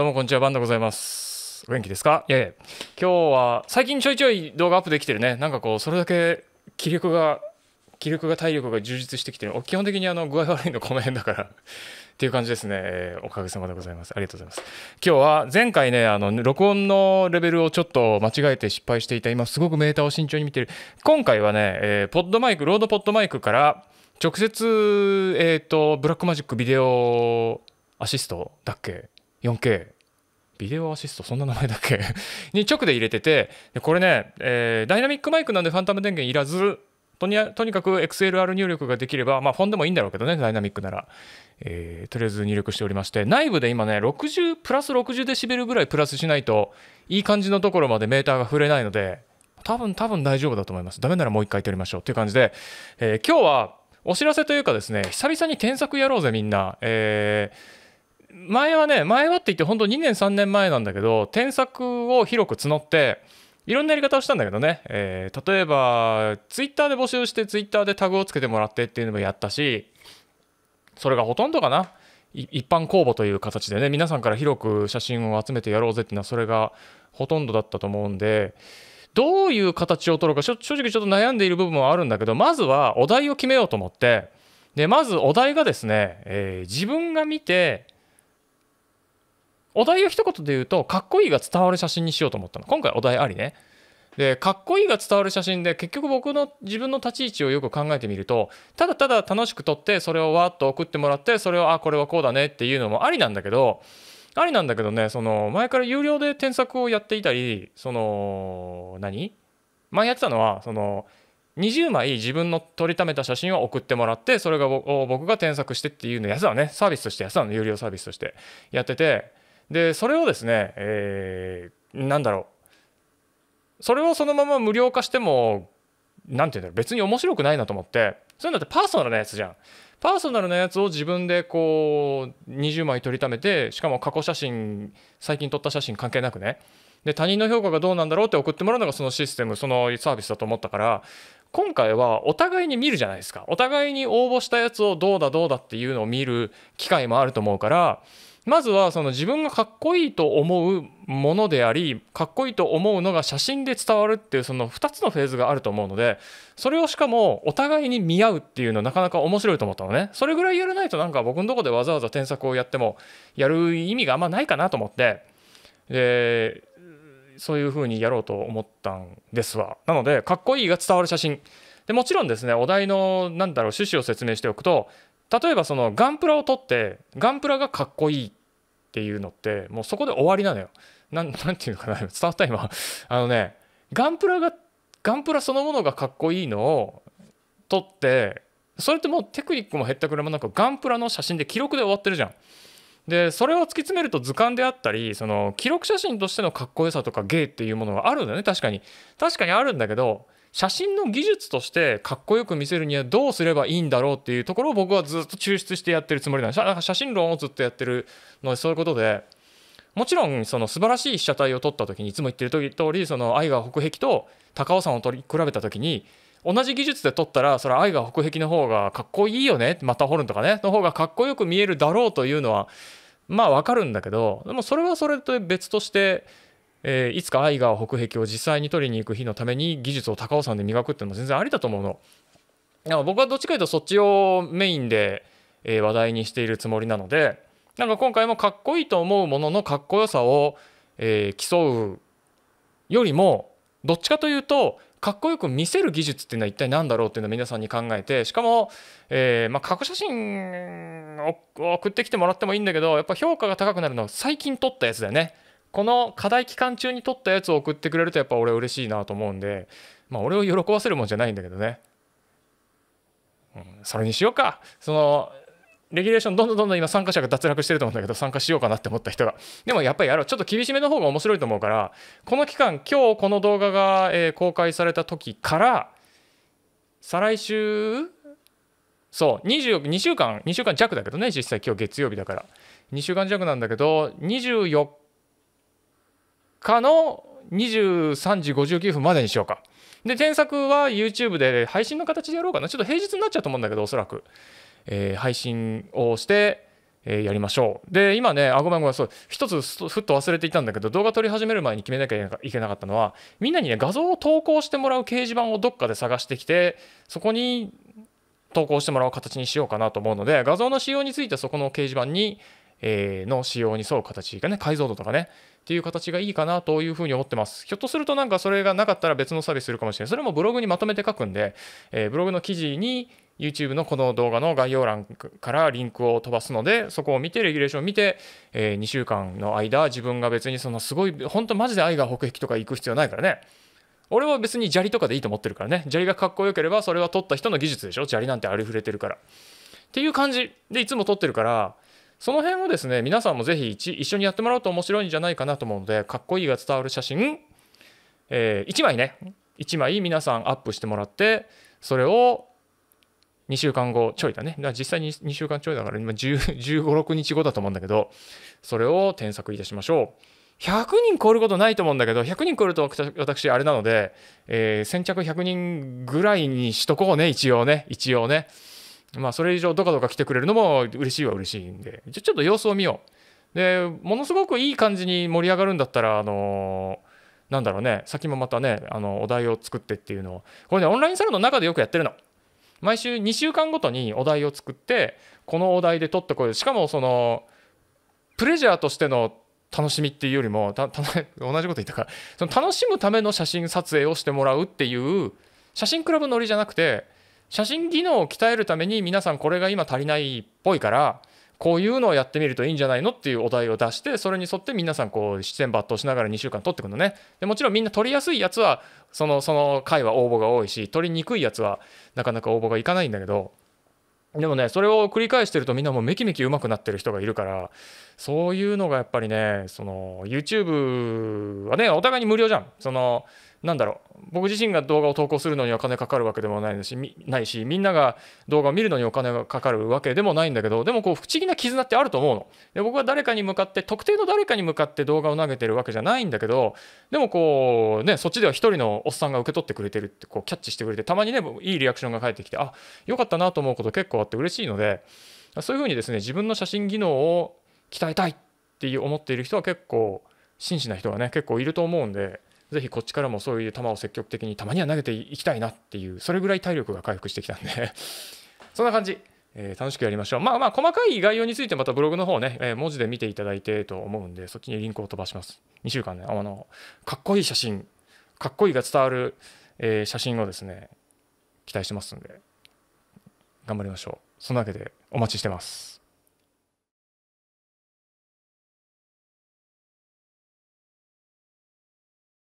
どうもこんにちは、バンでございます。お元気ですかいやいや、今日は最近ちょいちょい動画アップできてるね。なんかこう、それだけ気力が、気力が体力が充実してきてる。基本的にあの具合悪いのこの辺だから っていう感じですね。おかげさまでございます。ありがとうございます。今日は前回ね、あの、録音のレベルをちょっと間違えて失敗していた。今すごくメーターを慎重に見てる。今回はね、えー、ポッドマイク、ロードポッドマイクから、直接、えっ、ー、と、ブラックマジックビデオアシストだっけ 4K ビデオアシストそんな名前だっけ に直で入れててでこれね、えー、ダイナミックマイクなんでファンタム電源いらずとにかく XLR 入力ができれば、まあ、フォンでもいいんだろうけどね、ダイナミックなら、えー、とりあえず入力しておりまして、内部で今ね、60、プラス60デシベルぐらいプラスしないと、いい感じのところまでメーターが触れないので、多分多分大丈夫だと思います。ダメならもう一回撮りましょうっていう感じで、えー、今日はお知らせというかですね、久々に添削やろうぜみんな。えー前はね前はって言って本当2年3年前なんだけど添削を広く募っていろんなやり方をしたんだけどね、えー、例えばツイッターで募集してツイッターでタグをつけてもらってっていうのもやったしそれがほとんどかな一般公募という形でね皆さんから広く写真を集めてやろうぜっていうのはそれがほとんどだったと思うんでどういう形を取るか正直ちょっと悩んでいる部分はあるんだけどまずはお題を決めようと思ってでまずお題がですね、えー、自分が見てお題を一言で言うとかっこいいが伝わる写真にしようと思ったの今回お題ありねでかっこいいが伝わる写真で結局僕の自分の立ち位置をよく考えてみるとただただ楽しく撮ってそれをわーっと送ってもらってそれをあこれはこうだねっていうのもありなんだけどありなんだけどねその前から有料で添削をやっていたりその何前やってたのはその20枚自分の撮りためた写真を送ってもらってそれが僕が添削してっていうのやつだねサービスとしてやつだの有料サービスとしてやっててでそれをですね、えー、なんだろうそれをそのまま無料化しても何て言うんだろう別に面白くないなと思ってそういうのってパーソナルなやつじゃん。パーソナルなやつを自分でこう20枚撮りためてしかも過去写真最近撮った写真関係なくねで他人の評価がどうなんだろうって送ってもらうのがそのシステムそのサービスだと思ったから今回はお互いに見るじゃないですかお互いに応募したやつをどうだどうだっていうのを見る機会もあると思うからまずはその自分がかっこいいと思うものでありかっこいいと思うのが写真で伝わるっていうその2つのフェーズがあると思うのでそれをしかもお互いに見合うっていうのなかなか面白いと思ったのねそれぐらいやらないとなんか僕のとこでわざわざ添削をやってもやる意味があんまないかなと思ってでそういう風にやろうと思ったんですわなのでかっこいいが伝わる写真でもちろんですねお題の何だろう趣旨を説明しておくと例えばそのガンプラを取ってガンプラがかっこいいっていうのってもうそこで終わりなのよ。なんなんていうのかな伝わった今あのねガンプラがガンプラそのものがかっこいいのを撮ってそれってもうテクニックも減ったくらいもなんかガンプラの写真で記録で終わってるじゃん。でそれを突き詰めると図鑑であったりその記録写真としてのかっこよさとか芸っていうものがあるんだよね確かに確かにあるんだけど写真の技術としてかっこよく見せるにはどうすればいいんだろうっていうところを僕はずっと抽出してやってるつもりなんです写真論をずっとやってるのでそういうことでもちろんその素晴らしい被写体を撮った時にいつも言ってる通りその愛が北壁と高尾山を取り比べた時に同じ技術で撮ったらそれは愛が北壁の方がかっこいいよねまたホルンとかねの方がかっこよく見えるだろうというのはまあわかるんだけどでもそれはそれと別としてえー、いつかアイガー北壁を実際に取りに行く日のために技術を高尾山で磨くっていうのは全然ありだと思うの。から僕はどっちかというとそっちをメインで、えー、話題にしているつもりなのでなんか今回もかっこいいと思うもののかっこよさを、えー、競うよりもどっちかというとかっこよく見せる技術っていうのは一体何だろうっていうのを皆さんに考えてしかも、えーまあ、過去写真を送ってきてもらってもいいんだけどやっぱ評価が高くなるのは最近撮ったやつだよね。この課題期間中に撮ったやつを送ってくれるとやっぱ俺嬉しいなと思うんでまあ俺を喜ばせるもんじゃないんだけどね、うん、それにしようかそのレギュレーションどんどんどんどん今参加者が脱落してると思うんだけど参加しようかなって思った人がでもやっぱりやろうちょっと厳しめの方が面白いと思うからこの期間今日この動画が、え公開された時から再来週そう2週間2週間弱だけどね実際今日月曜日だから2週間弱なんだけど24日の23時59分までにしようか。で、添削は YouTube で配信の形でやろうかな。ちょっと平日になっちゃうと思うんだけど、おそらく。えー、配信をして、えー、やりましょう。で、今ね、あ、ごめんごめん、そう、一つふっと忘れていたんだけど、動画撮り始める前に決めなきゃいけなかったのは、みんなにね、画像を投稿してもらう掲示板をどっかで探してきて、そこに投稿してもらう形にしようかなと思うので、画像の仕様についてそこの掲示板に、えー、の仕様に沿う形がね、解像度とかね、っていう形がいいかなというふうに思ってます。ひょっとするとなんかそれがなかったら別のサービスするかもしれない。それもブログにまとめて書くんで、えー、ブログの記事に YouTube のこの動画の概要欄からリンクを飛ばすので、そこを見て、レギュレーションを見て、えー、2週間の間、自分が別にそのすごい、本当マジで愛が北壁とか行く必要ないからね。俺は別に砂利とかでいいと思ってるからね。砂利がかっこよければ、それは取った人の技術でしょ。砂利なんてありふれてるから。っていう感じでいつも撮ってるから、その辺をですね皆さんもぜひ一緒にやってもらうと面白いんじゃないかなと思うのでかっこいいが伝わる写真、えー、1枚ね1枚皆さんアップしてもらってそれを2週間後ちょいだね実際に2週間ちょいだから今1 5 6日後だと思うんだけどそれを添削いたしましょう。100人超えることないと思うんだけど、100人超えると私、あれなので、えー、先着100人ぐらいにしとこうね、一応ね、一応ね。まあ、それ以上どかどか来てくれるのも嬉しいは嬉しいんで、ちょっと様子を見よう。で、ものすごくいい感じに盛り上がるんだったら、あのー、なんだろうね、先もまたね、あのお題を作ってっていうのを、これね、オンラインサロンの中でよくやってるの。毎週2週間ごとにお題を作って、このお題で撮ってこい。しかも、その、プレジャーとしての楽しみっていうよりも 同じこと言ったかその楽しむための写真撮影をしてもらうっていう写真クラブ乗りじゃなくて写真技能を鍛えるために皆さんこれが今足りないっぽいからこういうのをやってみるといいんじゃないのっていうお題を出してそれに沿って皆さんこう視線抜刀しながら2週間撮ってくのねでもちろんみんな撮りやすいやつはそのその回は応募が多いし撮りにくいやつはなかなか応募がいかないんだけどでもねそれを繰り返してるとみんなもうめきめき上手くなってる人がいるからそういうのがやっぱりねその YouTube はねお互いに無料じゃんそのなんだろう僕自身が動画を投稿するのにお金かかるわけでもないしないしみんなが動画を見るのにお金がかかるわけでもないんだけどでもこう不思議な絆ってあると思うので僕は誰かに向かって特定の誰かに向かって動画を投げてるわけじゃないんだけどでもこうねそっちでは一人のおっさんが受け取ってくれてるってこうキャッチしてくれてたまにねいいリアクションが返ってきてあよかったなと思うこと結構あって嬉しいのでそういうふうにですね自分の写真技能を鍛えたいっていう思っている人は結構真摯な人がね結構いると思うんで。ぜひこっちからもそういう球を積極的にたまには投げていきたいなっていうそれぐらい体力が回復してきたんで そんな感じ。えー、楽しくやりましょう。まあまあ、細かい概要についてまたブログの方ね、えー、文字で見ていただいてと思うんで、そっちにリンクを飛ばします。2週間ね、あの、かっこいい写真、かっこいいが伝わる、えー、写真をですね、期待してますんで、頑張りましょう。そんなわけで、お待ちしてます。